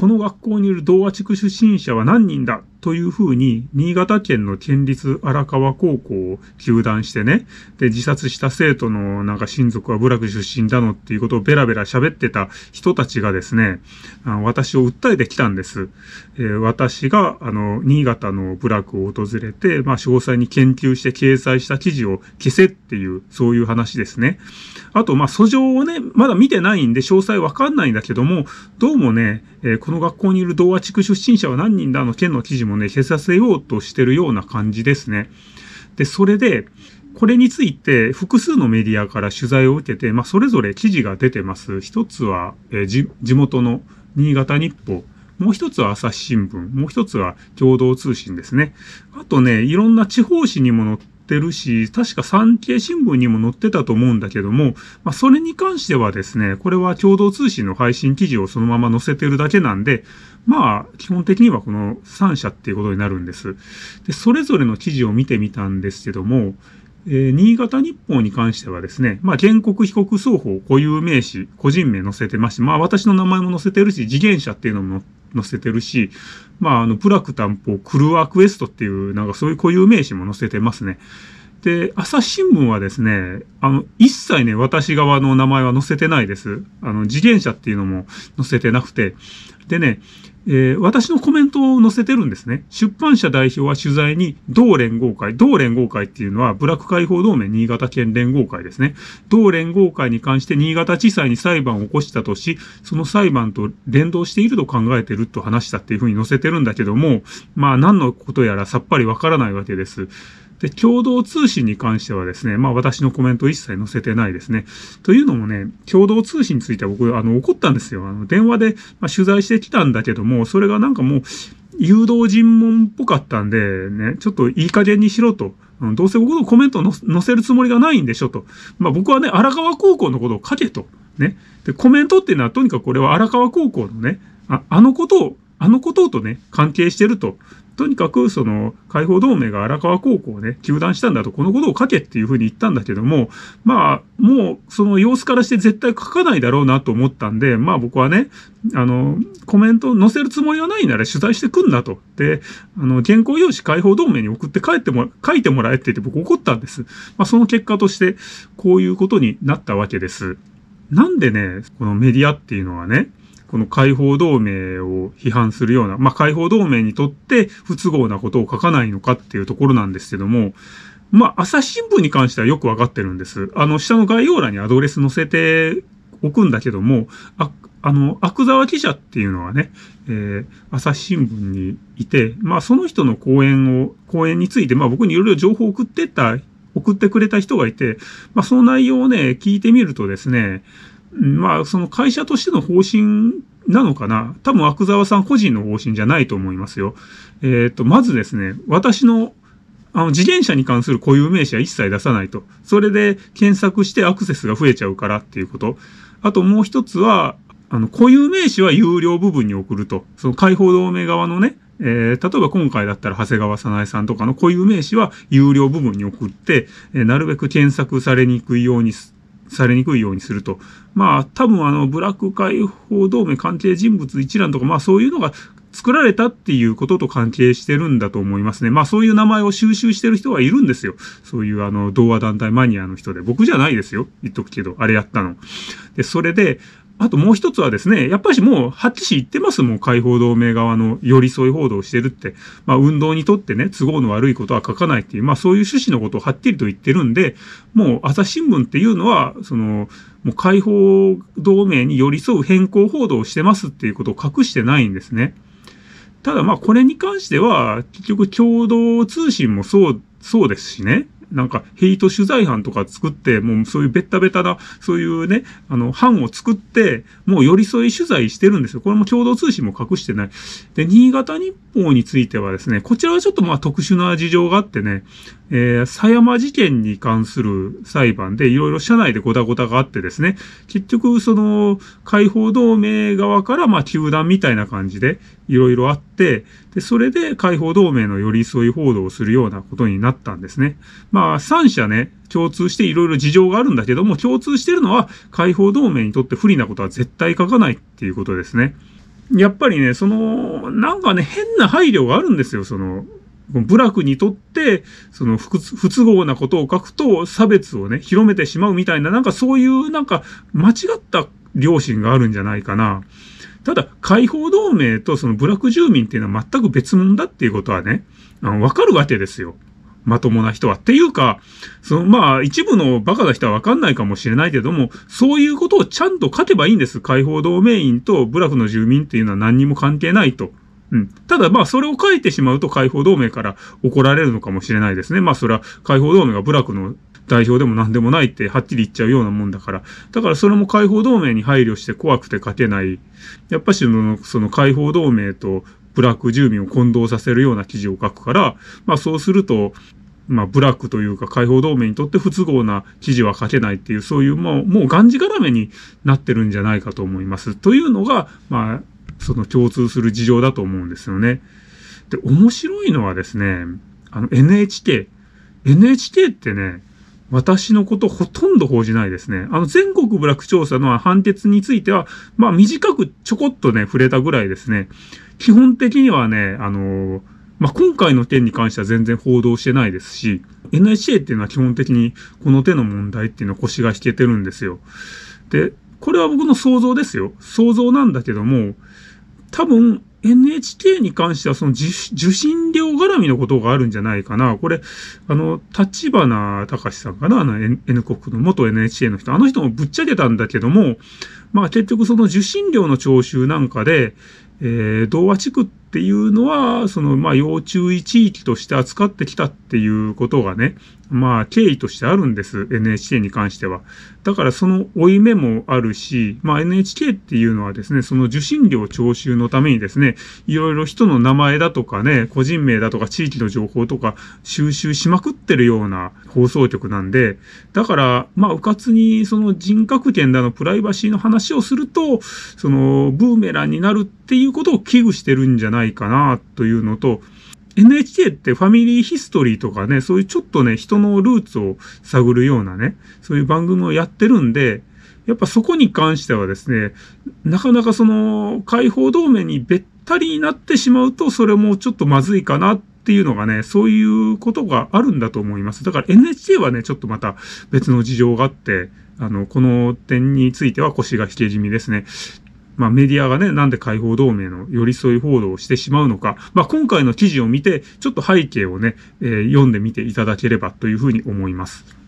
この学校にいる童話地区出身者は何人だというふうに、新潟県の県立荒川高校を休団してね、で、自殺した生徒のなんか親族は部落出身だのっていうことをベラベラ喋ってた人たちがですね、あ私を訴えてきたんです。えー、私が、あの、新潟の部落を訪れて、まあ、詳細に研究して掲載した記事を消せっていう、そういう話ですね。あと、まあ、訴状をね、まだ見てないんで、詳細わかんないんだけども、どうもね、えー、この学校にいる童話地区出身者は何人だの県の記事ももね、せさせようとしてるような感じですね。で、それで、これについて複数のメディアから取材を受けて、まあ、それぞれ記事が出てます。一つは、え地元の新潟日報。もう一つは朝日新聞。もう一つは共同通信ですね。あとね、いろんな地方紙にも載っってるし、確か産経新聞にも載ってたと思うんだけども、まあ、それに関してはですね、これは共同通信の配信記事をそのまま載せてるだけなんで、まあ、基本的にはこの3社っていうことになるんです。で、それぞれの記事を見てみたんですけども、えー、新潟日報に関してはですね、まあ、原告被告双方固有名詞、個人名載せてまして、まあ、私の名前も載せてるし、次元者っていうのも載載せてるし、まあ、あの、プラクタンポ、クルアクエストっていう、なんかそういう固有名詞も載せてますね。で、朝日新聞はですね、あの、一切ね、私側の名前は載せてないです。あの、次元者っていうのも載せてなくて。でね、えー、私のコメントを載せてるんですね。出版社代表は取材に、同連合会。同連合会っていうのは、ブラック解放同盟新潟県連合会ですね。同連合会に関して新潟地裁に裁判を起こしたとし、その裁判と連動していると考えてると話したっていうふうに載せてるんだけども、まあ何のことやらさっぱりわからないわけです。で、共同通信に関してはですね、まあ私のコメント一切載せてないですね。というのもね、共同通信については僕、あの、怒ったんですよ。あの、電話で、ま取材してきたんだけども、それがなんかもう、誘導尋問っぽかったんで、ね、ちょっといい加減にしろと。うん、どうせ僕のコメントを載せるつもりがないんでしょと。まあ僕はね、荒川高校のことを書けと。ね。で、コメントっていうのはとにかくこれは荒川高校のね、ああのことを、あのこととね、関係してると。とにかくその解放同盟が荒川高校をね、球団したんだと、このことを書けっていうふうに言ったんだけども、まあ、もうその様子からして絶対書かないだろうなと思ったんで、まあ僕はね、あの、コメント載せるつもりはないなら取材してくんなと。で、あの、原稿用紙解放同盟に送って帰っても、書いてもらえって言って僕怒ったんです。まあその結果として、こういうことになったわけです。なんでね、このメディアっていうのはね、この解放同盟を批判するような、まあ、解放同盟にとって不都合なことを書かないのかっていうところなんですけども、まあ、朝日新聞に関してはよくわかってるんです。あの、下の概要欄にアドレス載せておくんだけども、あ、あの、阿久沢記者っていうのはね、えー、朝日新聞にいて、まあ、その人の講演を、講演について、まあ、僕にいろいろ情報を送ってた送ってくれた人がいて、まあ、その内容をね、聞いてみるとですね、まあ、その会社としての方針なのかな多分、悪沢さん個人の方針じゃないと思いますよ。えっ、ー、と、まずですね、私のあの、自転車に関する固有名詞は一切出さないと。それで検索してアクセスが増えちゃうからっていうこと。あともう一つは、あの、固有名詞は有料部分に送ると。その解放同盟側のね、えー、例えば今回だったら長谷川さなえさんとかの固有名詞は有料部分に送って、えー、なるべく検索されにくいようにされにくいようにすると。まあ、多分あの、ブラック解放同盟関係人物一覧とか、まあそういうのが作られたっていうことと関係してるんだと思いますね。まあそういう名前を収集してる人はいるんですよ。そういうあの、童話団体マニアの人で。僕じゃないですよ。言っとくけど、あれやったの。で、それで、あともう一つはですね、やっぱりもう、八っ言ってますもん、解放同盟側の寄り添い報道してるって。まあ、運動にとってね、都合の悪いことは書かないっていう、まあ、そういう趣旨のことをはっきりと言ってるんで、もう、朝日新聞っていうのは、その、もう解放同盟に寄り添う変更報道をしてますっていうことを隠してないんですね。ただまあ、これに関しては、結局、共同通信もそう、そうですしね。なんかヘイト取材班とか作って、もうそういうベタベタな、そういうね、あの、班を作って、もう寄り添い取材してるんですよ。これも共同通信も隠してない。で、新潟日報についてはですね、こちらはちょっとまあ特殊な事情があってね、えー、狭山事件に関する裁判でいろいろ社内でごたごたがあってですね、結局その解放同盟側からまあ球団みたいな感じでいろいろあって、で、それで解放同盟の寄り添い報道をするようなことになったんですね。ままあ、3社ね、共通していろいろ事情があるんだけども、共通してるのは、解放同盟にとって不利なことは絶対書かないっていうことですね。やっぱりね、その、なんかね、変な配慮があるんですよ、その、部落にとって、その不都合なことを書くと差別をね、広めてしまうみたいな、なんかそういう、なんか間違った良心があるんじゃないかな。ただ、解放同盟とその部落住民っていうのは全く別物だっていうことはね、わかるわけですよ。まともな人は。っていうか、そのまあ一部のバカな人はわかんないかもしれないけども、そういうことをちゃんと勝てばいいんです。解放同盟員と部落の住民っていうのは何にも関係ないと。うん。ただまあそれを書いてしまうと解放同盟から怒られるのかもしれないですね。まあそれは解放同盟が部落の代表でも何でもないってはっきり言っちゃうようなもんだから。だからそれも解放同盟に配慮して怖くて勝てない。やっぱしの、その解放同盟と部落住民を混同させるような記事を書くから、まあそうすると、まあ、ブラックというか解放同盟にとって不都合な記事は書けないっていう、そういうもう、もうがんじがらめになってるんじゃないかと思います。というのが、まあ、その共通する事情だと思うんですよね。で、面白いのはですね、あの NHK、NHK ってね、私のことほとんど報じないですね。あの、全国ブラック調査の判決については、まあ短くちょこっとね、触れたぐらいですね。基本的にはね、あのーまあ、今回の件に関しては全然報道してないですし、NHK っていうのは基本的にこの手の問題っていうのは腰が引けてるんですよ。で、これは僕の想像ですよ。想像なんだけども、多分 NHK に関してはその受信料絡みのことがあるんじゃないかな。これ、あの、立花隆さんかなあの N 国の元 NHK の人。あの人もぶっちゃけたんだけども、まあ結局その受信料の徴収なんかで、えー、童話地区っていうのは、その、まあ、要注意地域として扱ってきたっていうことがね、まあ、経緯としてあるんです。NHK に関しては。だから、その負い目もあるし、まあ、NHK っていうのはですね、その受信料徴収のためにですね、いろいろ人の名前だとかね、個人名だとか地域の情報とか収集しまくってるような放送局なんで、だから、まあ、うかつに、その人格権だの、プライバシーの話をすると、その、ブーメランになるっていういうことを危惧してるんじゃないかなというのと、NHK ってファミリーヒストリーとかね、そういうちょっとね、人のルーツを探るようなね、そういう番組をやってるんで、やっぱそこに関してはですね、なかなかその解放同盟にべったりになってしまうと、それもちょっとまずいかなっていうのがね、そういうことがあるんだと思います。だから NHK はね、ちょっとまた別の事情があって、あの、この点については腰が引け気味ですね。まあメディアがね、なんで解放同盟の寄り添い報道をしてしまうのか、まあ今回の記事を見て、ちょっと背景をね、えー、読んでみていただければというふうに思います。